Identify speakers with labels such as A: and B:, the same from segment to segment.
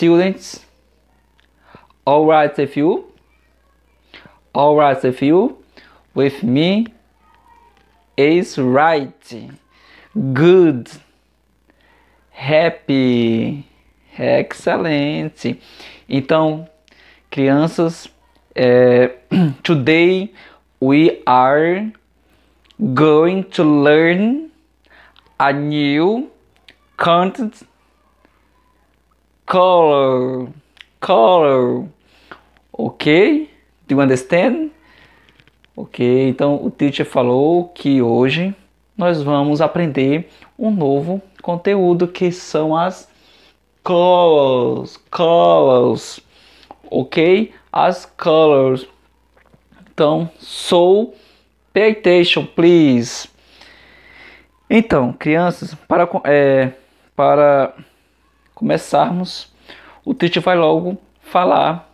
A: students. All right, if you, all right, if you, with me is right, good, happy, excelente. Então, crianças, é, today we are going to learn a new content color, color. Ok? Do you understand? Ok, então o teacher falou que hoje nós vamos aprender um novo conteúdo que são as colors, colors, ok? As colors. Então, so pay attention, please. Então, crianças, para é, para começarmos, o Tite vai logo falar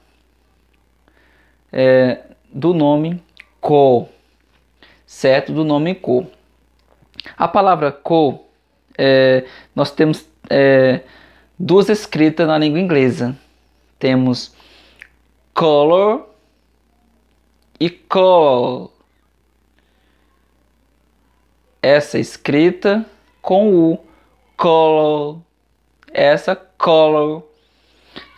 A: é, do nome co, certo? Do nome co. A palavra co, é, nós temos é, duas escritas na língua inglesa. Temos color e call. Essa escrita com o color essa color,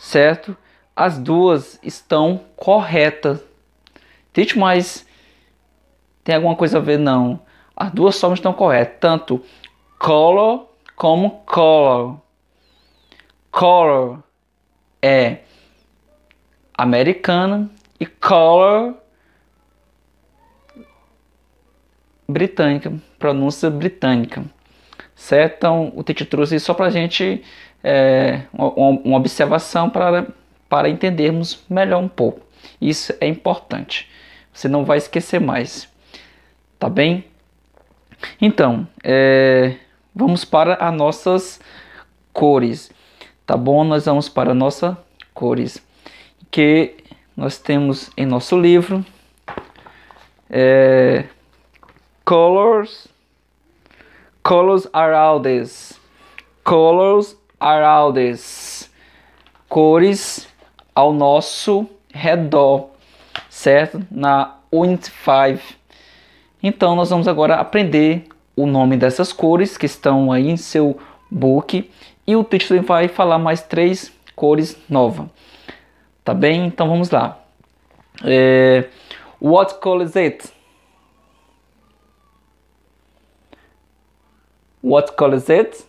A: certo? As duas estão corretas. Tente mais, tem alguma coisa a ver? Não. As duas formas estão corretas, tanto color como color. Color é americana e color britânica, pronúncia britânica. Certo? Então, o Tite trouxe só pra gente é, uma, uma observação para, para entendermos melhor um pouco. Isso é importante. Você não vai esquecer mais. Tá bem? Então, é, vamos para as nossas cores. Tá bom? Nós vamos para a nossa cores. Que nós temos em nosso livro. É, colors. Colors are all this. Colors araudes, cores ao nosso redor, certo? Na Unit 5. Então, nós vamos agora aprender o nome dessas cores que estão aí em seu book e o título vai falar mais três cores novas. Tá bem? Então vamos lá. É, what color is it? What color is it?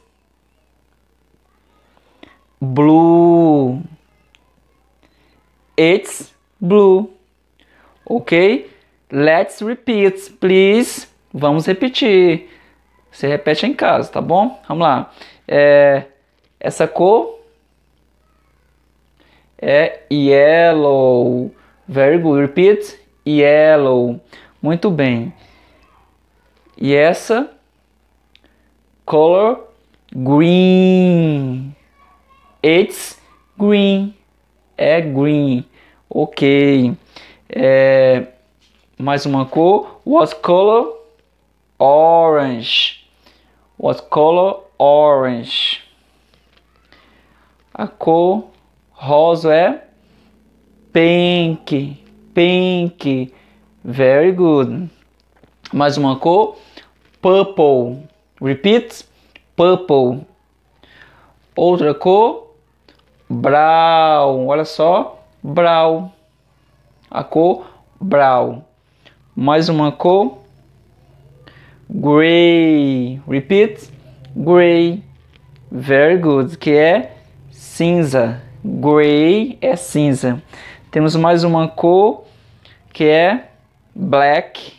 A: ok? Let's repeat, please. Vamos repetir. Você repete em casa, tá bom? Vamos lá. É, essa cor é yellow. Very good. Repeat. Yellow. Muito bem. E essa color green. It's green. É green. Ok. É, mais uma cor. What color? Orange. What color? Orange. A cor rosa é pink. Pink. Very good. Mais uma cor. Purple. Repeat. Purple. Outra cor. Brown. Olha só. Brown a cor brown. Mais uma cor gray. Repeat. Gray. Very good, que é cinza. Gray é cinza. Temos mais uma cor que é black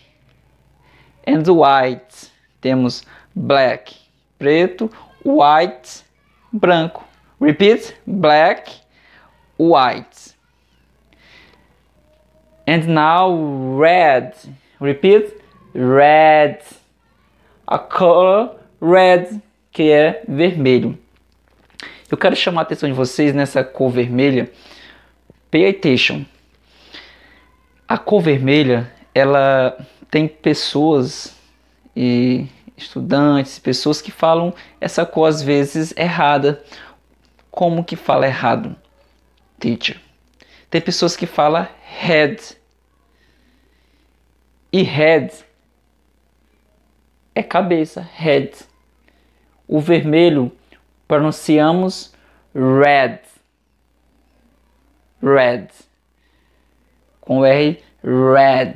A: and white. Temos black, preto, white, branco. Repeat, black, white. And now red. Repeat. Red. A color red, que é vermelho. Eu quero chamar a atenção de vocês nessa cor vermelha. Pay attention. A cor vermelha, ela tem pessoas e estudantes, pessoas que falam essa cor às vezes errada. Como que fala errado? Teacher. Tem pessoas que falam head e head é cabeça, head. O vermelho pronunciamos red. Red. Com R, red.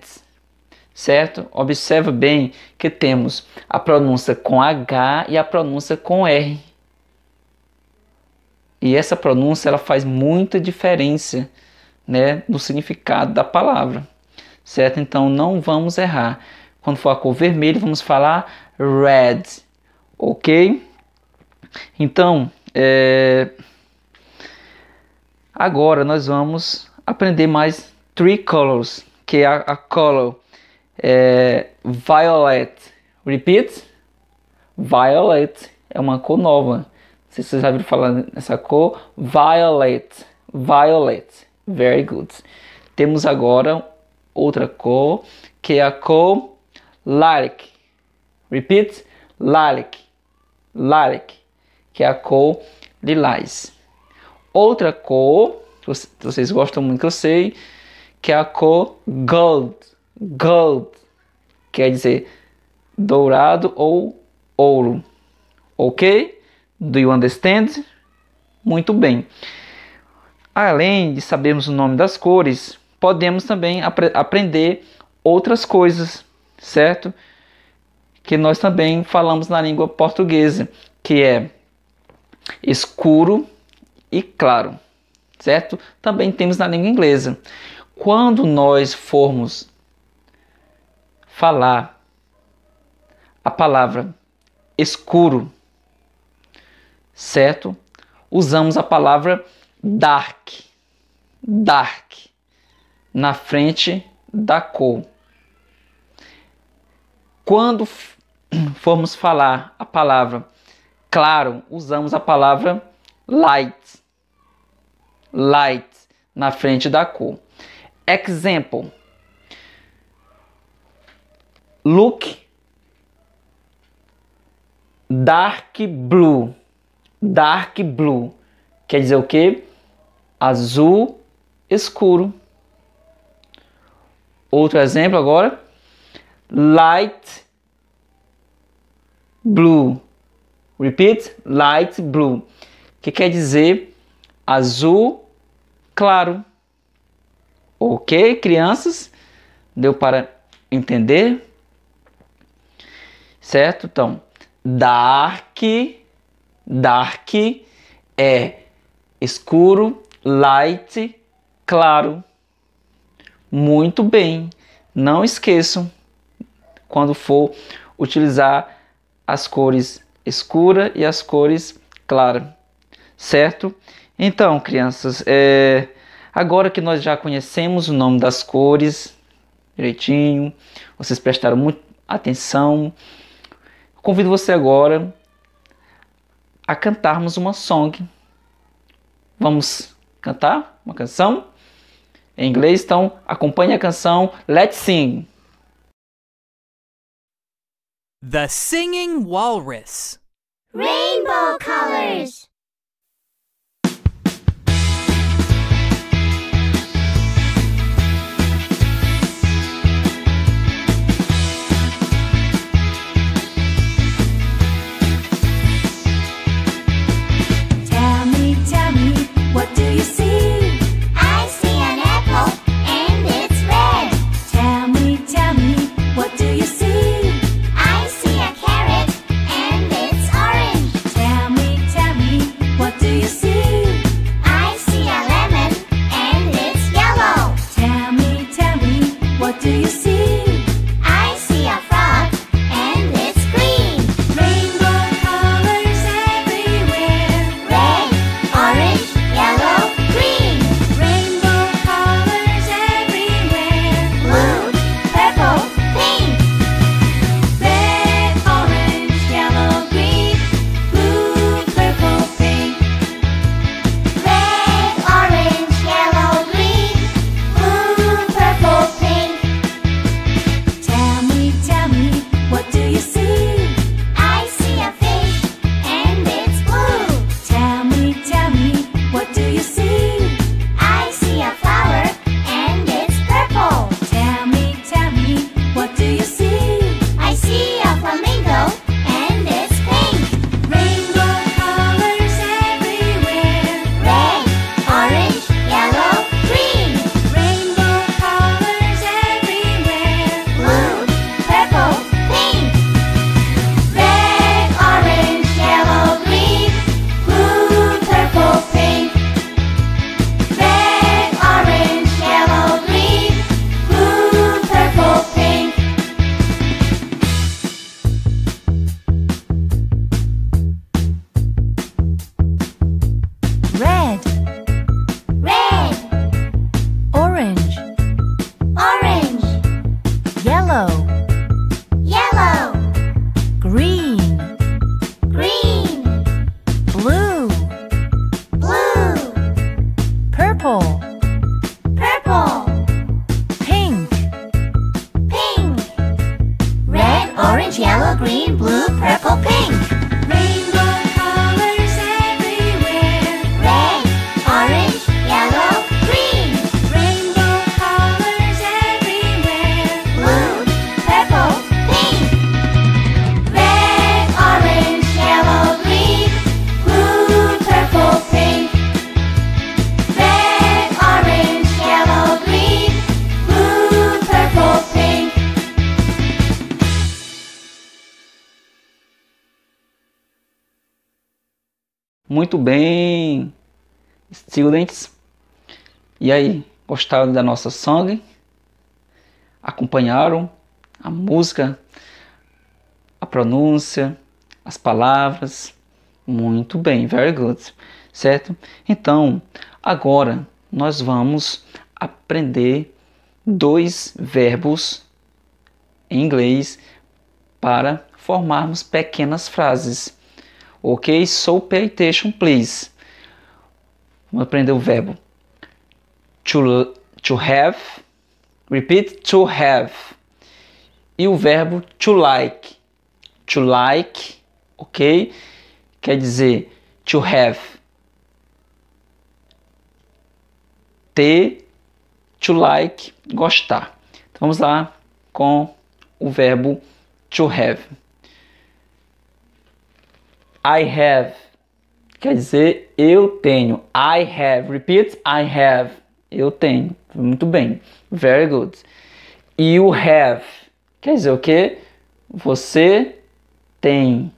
A: Certo? Observa bem que temos a pronúncia com H e a pronúncia com R. E essa pronúncia ela faz muita diferença né, no significado da palavra certo? Então não vamos errar. Quando for a cor vermelha, vamos falar red, ok? Então, é... agora nós vamos aprender mais three colors, que é a, a color é... violet. Repeat, violet é uma cor nova. Se vocês já viram falar nessa cor, violet, violet, very good. Temos agora outra cor, que é a cor lilac. Repeat, lilac, lilac, que é a cor lilás. Outra cor, vocês gostam muito, eu sei, que é a cor gold, gold, quer dizer dourado ou ouro. Ok? Do you understand? Muito bem. Além de sabermos o nome das cores, podemos também apre aprender outras coisas, certo? Que nós também falamos na língua portuguesa, que é escuro e claro, certo? Também temos na língua inglesa. Quando nós formos falar a palavra escuro, certo? Usamos a palavra dark. Dark na frente da cor. Quando formos falar a palavra claro, usamos a palavra light. Light na frente da cor. Example. Look dark blue. Dark blue quer dizer o que? Azul escuro. Outro exemplo agora. Light blue. Repeat. Light blue. Que quer dizer azul claro. Ok, crianças? Deu para entender? Certo? Então, dark, dark é escuro, light, claro muito bem. Não esqueçam quando for utilizar as cores escura e as cores clara, certo? Então, crianças, é... agora que nós já conhecemos o nome das cores direitinho, vocês prestaram muita atenção, convido você agora a cantarmos uma song. Vamos cantar uma canção? Em inglês, então acompanhe a canção Let's
B: Sing. The Singing Walrus. Rainbow colors. blue, purple, pink.
A: muito bem, students. E aí, gostaram da nossa song? Acompanharam a música, a pronúncia, as palavras? Muito bem, very good, certo? Então, agora nós vamos aprender dois verbos em inglês para formarmos pequenas frases. Ok, so attention, please. Vamos aprender o verbo. To, to have. Repeat, to have. E o verbo to like. To like, ok? Quer dizer to have. Ter, to like, gostar. Então, vamos lá com o verbo to have. I have. Quer dizer, eu tenho. I have. Repeat. I have. Eu tenho. Muito bem. Very good. You have. Quer dizer o que? Você tem.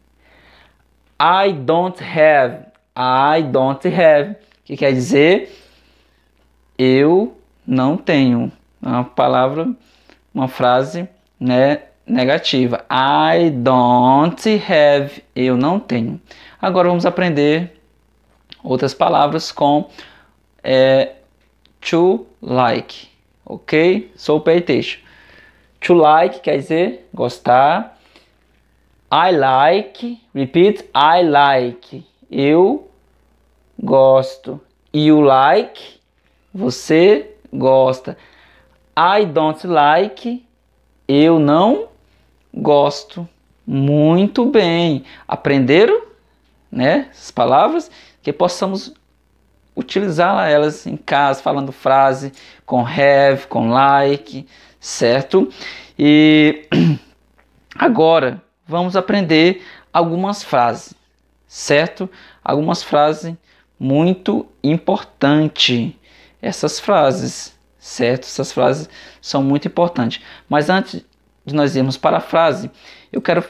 A: I don't have. I don't have. Que quer dizer eu não tenho. É uma palavra, uma frase, né? negativa. I don't have. Eu não tenho. Agora vamos aprender outras palavras com é, to like. Ok? Sou pay attention. To like quer dizer gostar. I like. Repeat. I like. Eu gosto. You like. Você gosta. I don't like. Eu não gosto. Muito bem. Aprenderam, né? Essas palavras que possamos utilizar elas em casa, falando frase com have, com like, certo? E agora vamos aprender algumas frases, certo? Algumas frases muito importantes. Essas frases, certo? Essas frases são muito importantes. Mas antes, de nós irmos para a frase, eu quero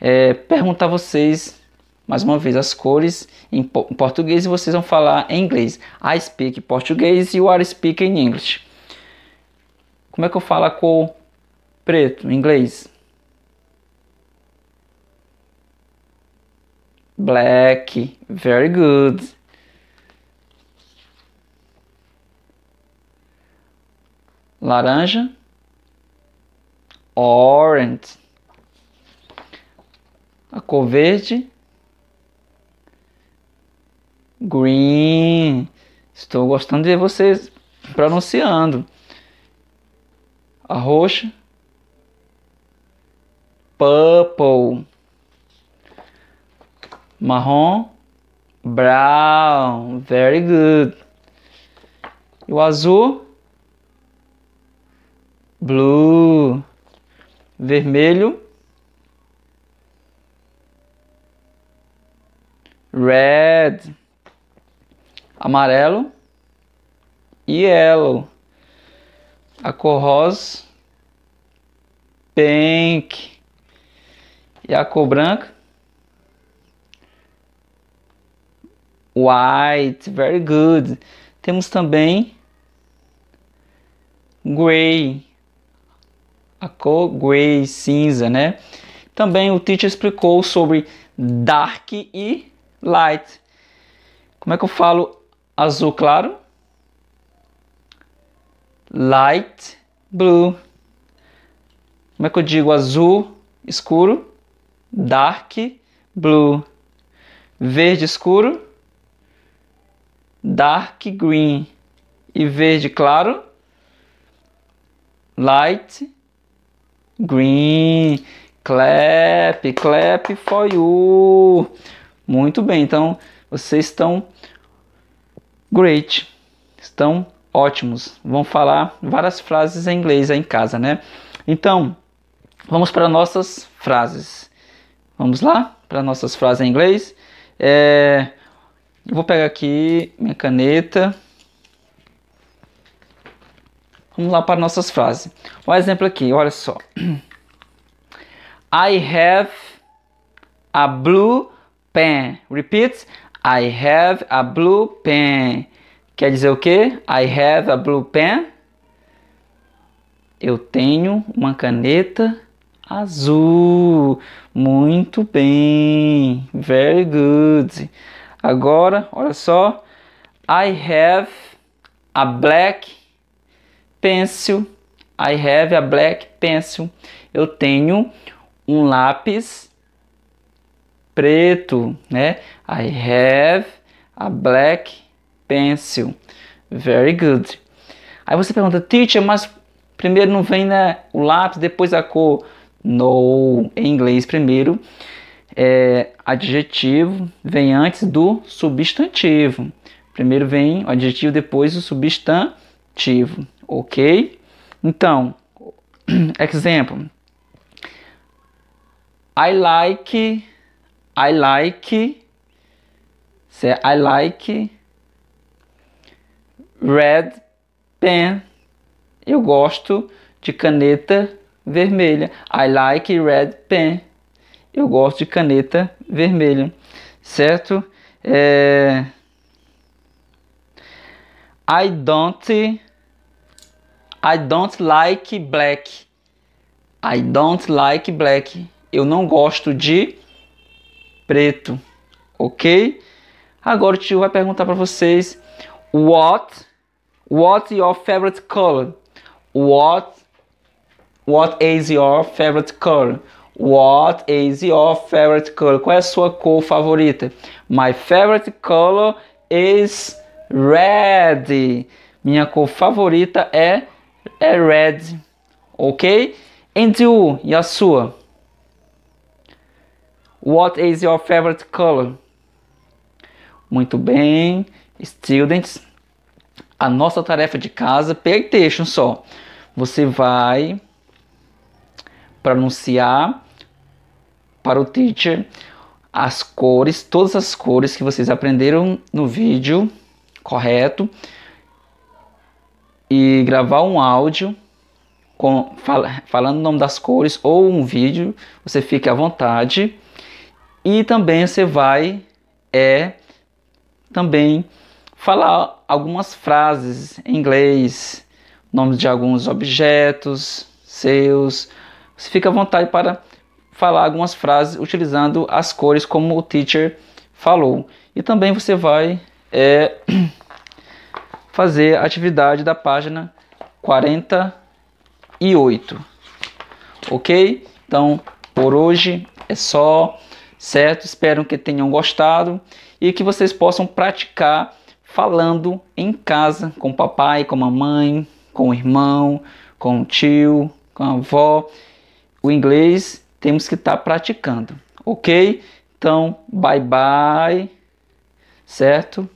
A: é, perguntar a vocês mais uma vez as cores em, português e vocês vão falar em inglês. I speak português e you are speaking English. Como é que eu falo a cor preto em inglês? Black. Very good. Laranja orange. A cor verde, green. Estou gostando de vocês pronunciando. A roxa, purple. Marrom, brown. Very good. E o azul, blue vermelho, red, amarelo e yellow. A cor rosa, pink. E a cor branca, white, very good. Temos também gray, a cor grey, cinza, né? Também o teacher explicou sobre
B: dark
A: e light. Como é que eu falo azul claro? Light blue. Como é que eu digo azul escuro? Dark blue. Verde escuro? Dark green. E verde claro? Light Green. Clap, clap for you. Muito bem, então vocês estão great. Estão ótimos. Vão falar várias frases em inglês aí em casa, né? Então, vamos para nossas frases. Vamos lá para nossas frases em inglês. É, eu vou pegar aqui minha caneta. Vamos lá para nossas frases. Um exemplo aqui, olha só. I have a blue pen. Repeat. I have a blue pen. Quer dizer o quê? I have a blue pen. Eu tenho uma caneta azul. Muito bem. Very good. Agora, olha só. I have a black pencil. I have a black pencil. Eu tenho um lápis preto, né? I have a black pencil. Very good. Aí você pergunta, teacher, mas primeiro não vem né, o lápis, depois a cor. No, em inglês primeiro é adjetivo, vem antes do substantivo. Primeiro vem o adjetivo, depois o substantivo. Ok? Então, exemplo. I like, I like, I like red pen. Eu gosto de caneta vermelha. I like red pen. Eu gosto de caneta vermelha, certo? É... I don't I don't like black. I don't like black. Eu não gosto de preto, ok? Agora o tio vai perguntar para vocês: What? What your favorite color? What? What is your favorite color? What is your favorite color? Qual é a sua cor favorita? My favorite color is red. Minha cor favorita é é red, ok? e a sua. What is your favorite color? Muito bem, students. A nossa tarefa de casa, PlayStation só. Você vai pronunciar para o teacher as cores, todas as cores que vocês aprenderam no vídeo, correto? e gravar um áudio com, fal, falando o nome das cores ou um vídeo, você fique à vontade. E também você vai é também falar algumas frases em inglês, nomes de alguns objetos seus. Você fica à vontade para falar algumas frases utilizando as cores como o teacher falou. E também você vai é, fazer a atividade da página 48. Ok? Então, por hoje é só, certo? Espero que tenham gostado e que vocês possam praticar falando em casa com o papai, com a mamãe, com o irmão, com o tio, com a avó. O inglês temos que estar tá praticando, ok? Então, bye bye, certo?